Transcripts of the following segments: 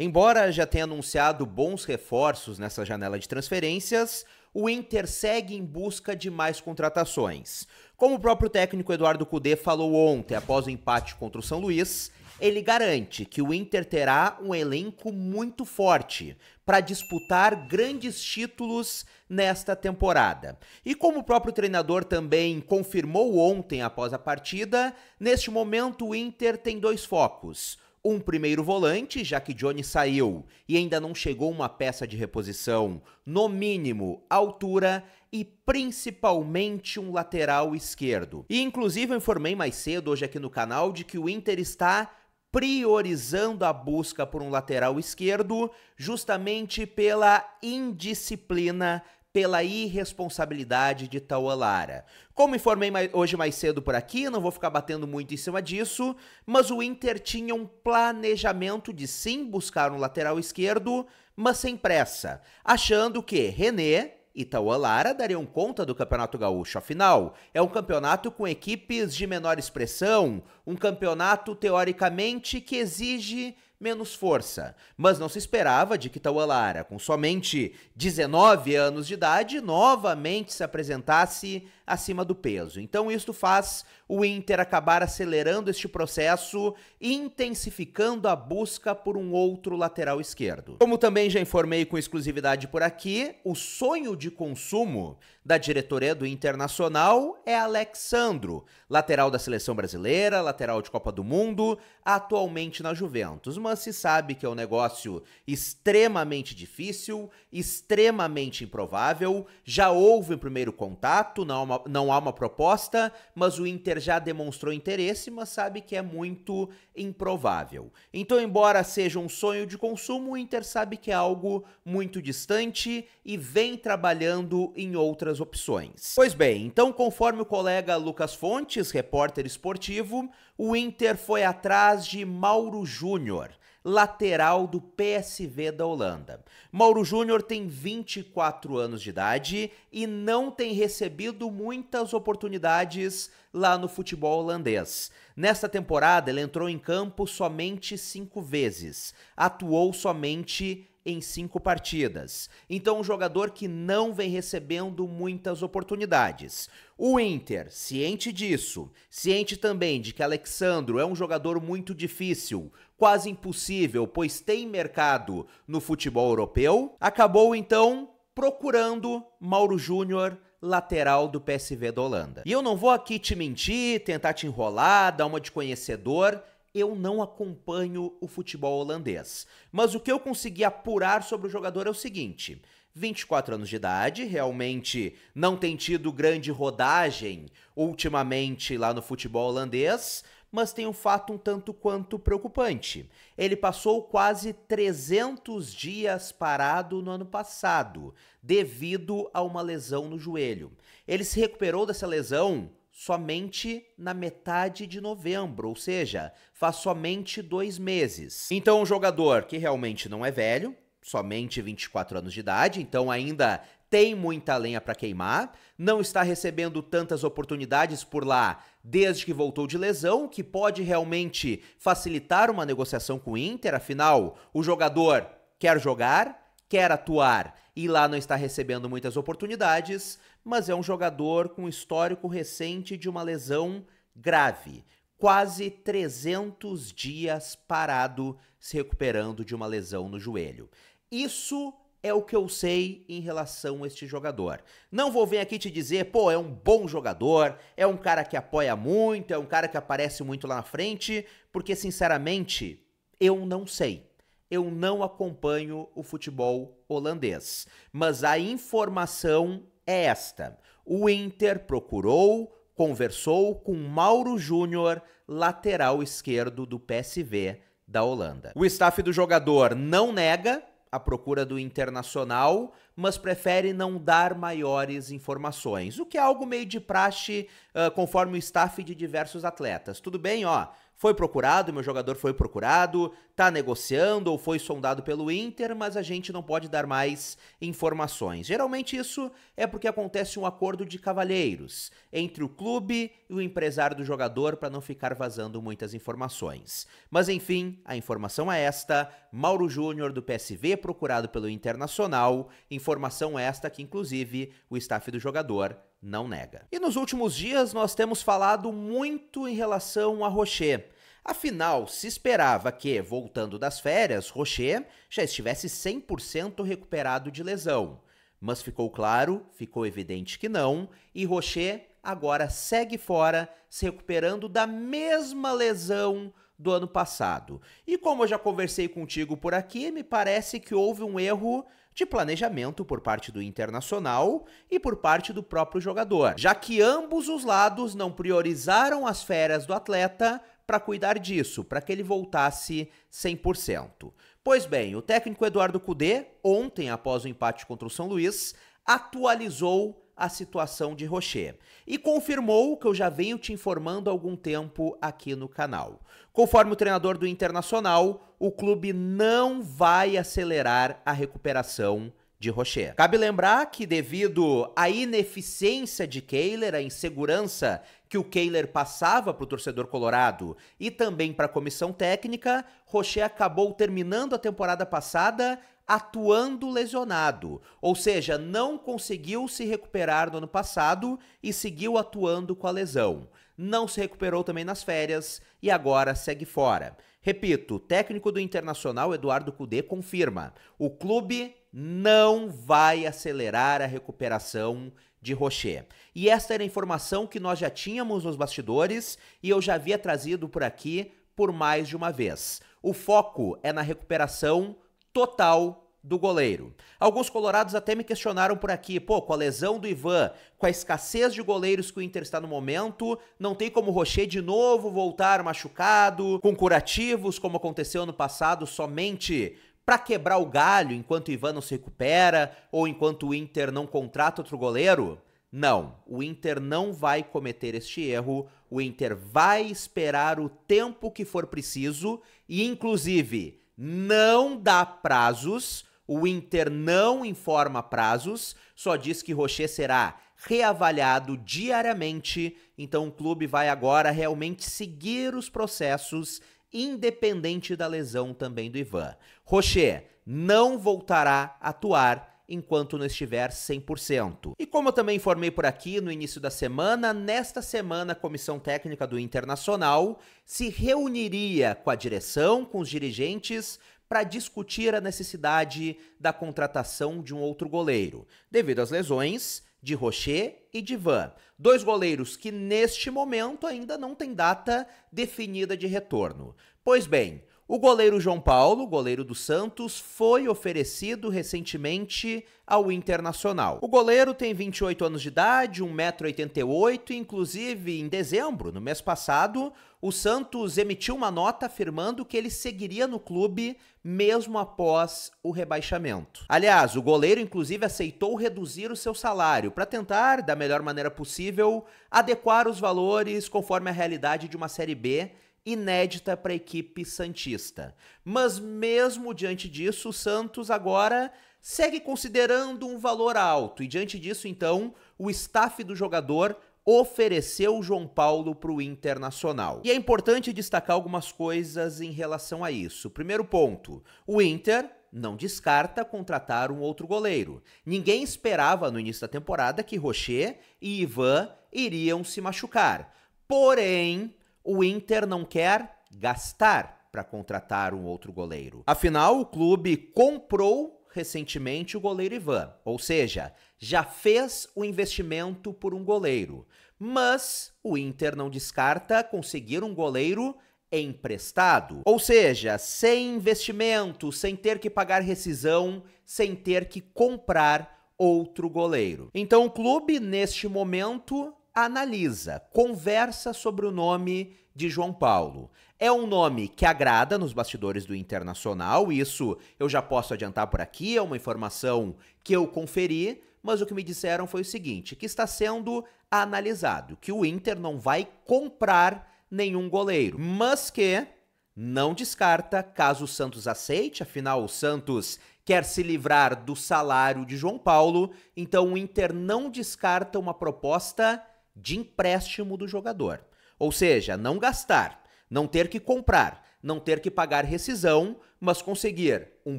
Embora já tenha anunciado bons reforços nessa janela de transferências, o Inter segue em busca de mais contratações. Como o próprio técnico Eduardo Cudê falou ontem após o empate contra o São Luís, ele garante que o Inter terá um elenco muito forte para disputar grandes títulos nesta temporada. E como o próprio treinador também confirmou ontem após a partida, neste momento o Inter tem dois focos um primeiro volante, já que Johnny saiu e ainda não chegou uma peça de reposição, no mínimo altura e principalmente um lateral esquerdo. E inclusive eu informei mais cedo hoje aqui no canal de que o Inter está priorizando a busca por um lateral esquerdo justamente pela indisciplina pela irresponsabilidade de Taualara. Como informei mais, hoje mais cedo por aqui, não vou ficar batendo muito em cima disso, mas o Inter tinha um planejamento de sim buscar um lateral esquerdo, mas sem pressa, achando que René, e Lara dariam conta do Campeonato Gaúcho. Afinal, é um campeonato com equipes de menor expressão, um campeonato teoricamente que exige menos força, mas não se esperava de que Tawalara, com somente 19 anos de idade, novamente se apresentasse acima do peso. Então isto faz o Inter acabar acelerando este processo, intensificando a busca por um outro lateral esquerdo. Como também já informei com exclusividade por aqui, o sonho de consumo da diretoria do Internacional é Alexandro, lateral da seleção brasileira, lateral de Copa do Mundo, atualmente na Juventus cima se sabe que é um negócio extremamente difícil, extremamente improvável. Já houve o primeiro contato, não há, uma, não há uma proposta, mas o Inter já demonstrou interesse, mas sabe que é muito improvável. Então, embora seja um sonho de consumo, o Inter sabe que é algo muito distante e vem trabalhando em outras opções. Pois bem, então, conforme o colega Lucas Fontes, repórter esportivo, o Inter foi atrás de Mauro Júnior, lateral do PSV da Holanda. Mauro Júnior tem 24 anos de idade e não tem recebido muitas oportunidades lá no futebol holandês. Nesta temporada, ele entrou em campo somente cinco vezes, atuou somente em cinco partidas. Então, um jogador que não vem recebendo muitas oportunidades. O Inter, ciente disso, ciente também de que Alexandro é um jogador muito difícil, quase impossível, pois tem mercado no futebol europeu, acabou então procurando Mauro Júnior lateral do PSV da Holanda. E eu não vou aqui te mentir, tentar te enrolar, dar uma de conhecedor eu não acompanho o futebol holandês. Mas o que eu consegui apurar sobre o jogador é o seguinte: 24 anos de idade, realmente não tem tido grande rodagem ultimamente lá no futebol holandês, mas tem um fato um tanto quanto preocupante. Ele passou quase 300 dias parado no ano passado, devido a uma lesão no joelho. Ele se recuperou dessa lesão somente na metade de novembro, ou seja, faz somente dois meses. Então, um jogador que realmente não é velho, somente 24 anos de idade, então ainda tem muita lenha para queimar, não está recebendo tantas oportunidades por lá desde que voltou de lesão, que pode realmente facilitar uma negociação com o Inter, afinal, o jogador quer jogar, quer atuar e lá não está recebendo muitas oportunidades, mas é um jogador com histórico recente de uma lesão grave. Quase 300 dias parado, se recuperando de uma lesão no joelho. Isso é o que eu sei em relação a este jogador. Não vou vir aqui te dizer, pô, é um bom jogador, é um cara que apoia muito, é um cara que aparece muito lá na frente, porque sinceramente, eu não sei eu não acompanho o futebol holandês. Mas a informação é esta: o Inter procurou, conversou com Mauro Júnior, lateral esquerdo do PSV da Holanda. O staff do jogador não nega a procura do Internacional, mas prefere não dar maiores informações, o que é algo meio de praxe, uh, conforme o staff de diversos atletas. Tudo bem, ó, foi procurado, meu jogador foi procurado, está negociando ou foi sondado pelo Inter, mas a gente não pode dar mais informações. Geralmente isso é porque acontece um acordo de cavalheiros entre o clube e o empresário do jogador para não ficar vazando muitas informações. Mas enfim, a informação é esta: Mauro Júnior do PSV procurado pelo Internacional, informação esta que inclusive o staff do jogador não nega. E nos últimos dias nós temos falado muito em relação a Rocher Afinal, se esperava que, voltando das férias, Rocher já estivesse 100% recuperado de lesão. Mas ficou claro, ficou evidente que não, e Rocher agora segue fora, se recuperando da mesma lesão do ano passado. E como eu já conversei contigo por aqui, me parece que houve um erro de planejamento por parte do Internacional e por parte do próprio jogador, já que ambos os lados não priorizaram as férias do atleta para cuidar disso, para que ele voltasse 100%. Pois bem, o técnico Eduardo Cudê, ontem após o empate contra o São Luís, atualizou a situação de Rocher e confirmou o que eu já venho te informando há algum tempo aqui no canal. Conforme o treinador do Internacional, o clube não vai acelerar a recuperação de Rocher. Cabe lembrar que, devido à ineficiência de Kehler, à insegurança que o Kehler passava para o torcedor colorado e também para a comissão técnica, Rocher acabou terminando a temporada passada atuando lesionado, ou seja, não conseguiu se recuperar no ano passado e seguiu atuando com a lesão. Não se recuperou também nas férias e agora segue fora. Repito, o técnico do Internacional Eduardo Cudê confirma: o clube não vai acelerar a recuperação de Rocher. E esta era a informação que nós já tínhamos nos bastidores e eu já havia trazido por aqui por mais de uma vez. O foco é na recuperação total do goleiro. Alguns colorados até me questionaram por aqui, pô, com a lesão do Ivan, com a escassez de goleiros que o Inter está no momento, não tem como o Rocher de novo voltar machucado, com curativos, como aconteceu ano passado, somente para quebrar o galho enquanto o Ivan não se recupera ou enquanto o Inter não contrata outro goleiro? Não, o Inter não vai cometer este erro. O Inter vai esperar o tempo que for preciso e, inclusive, não dá prazos. O Inter não informa prazos, só diz que Rocher será reavaliado diariamente. Então, o clube vai agora realmente seguir os processos independente da lesão também do Ivan. Rocher não voltará a atuar enquanto não estiver 100%. E como eu também informei por aqui no início da semana, nesta semana a comissão técnica do Internacional se reuniria com a direção, com os dirigentes, para discutir a necessidade da contratação de um outro goleiro. Devido às lesões, de Rocher e de Van. Dois goleiros que neste momento ainda não tem data definida de retorno. Pois bem, o goleiro João Paulo, goleiro do Santos, foi oferecido recentemente ao Internacional. O goleiro tem 28 anos de idade, 1,88m, inclusive em dezembro, no mês passado, o Santos emitiu uma nota afirmando que ele seguiria no clube mesmo após o rebaixamento. Aliás, o goleiro inclusive aceitou reduzir o seu salário para tentar, da melhor maneira possível, adequar os valores conforme a realidade de uma Série B inédita para a equipe Santista. Mas mesmo diante disso, o Santos agora segue considerando um valor alto, e diante disso, então, o staff do jogador ofereceu João Paulo para o Internacional. E é importante destacar algumas coisas em relação a isso. Primeiro ponto: o Inter não descarta contratar um outro goleiro. Ninguém esperava no início da temporada que Rocher e Ivan iriam se machucar. Porém, o Inter não quer gastar para contratar um outro goleiro. Afinal, o clube comprou recentemente o goleiro Ivan, ou seja, já fez o investimento por um goleiro. Mas o Inter não descarta conseguir um goleiro emprestado, ou seja, sem investimento, sem ter que pagar rescisão, sem ter que comprar outro goleiro. Então o clube neste momento analisa, conversa sobre o nome de João Paulo. É um nome que agrada nos bastidores do Internacional, isso eu já posso adiantar por aqui, é uma informação que eu conferi, mas o que me disseram foi o seguinte, que está sendo analisado, que o Inter não vai comprar nenhum goleiro, mas que não descarta caso o Santos aceite, afinal o Santos quer se livrar do salário de João Paulo, então o Inter não descarta uma proposta de empréstimo do jogador. Ou seja, não gastar, não ter que comprar, não ter que pagar rescisão, mas conseguir um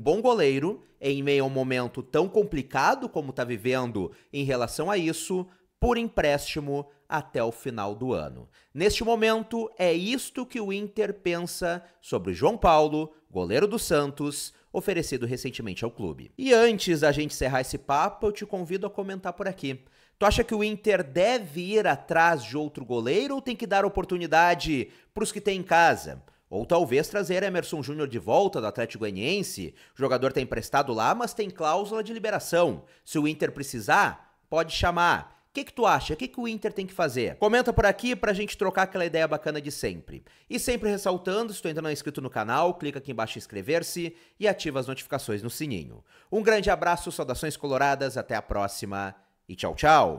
bom goleiro em meio a um momento tão complicado como está vivendo em relação a isso, por empréstimo até o final do ano. Neste momento, é isto que o Inter pensa sobre João Paulo, goleiro do Santos, oferecido recentemente ao clube. E antes da gente encerrar esse papo, eu te convido a comentar por aqui. Tu acha que o Inter deve ir atrás de outro goleiro ou tem que dar oportunidade para os que tem em casa? Ou talvez trazer Emerson Júnior de volta do Atlético Goianiense. O jogador está emprestado lá, mas tem cláusula de liberação. Se o Inter precisar, pode chamar. O que, que tu acha? O que, que o Inter tem que fazer? Comenta por aqui pra gente trocar aquela ideia bacana de sempre. E sempre ressaltando, se tu ainda não é inscrito no canal, clica aqui embaixo em inscrever-se e ativa as notificações no sininho. Um grande abraço, saudações coloradas, até a próxima e tchau, tchau!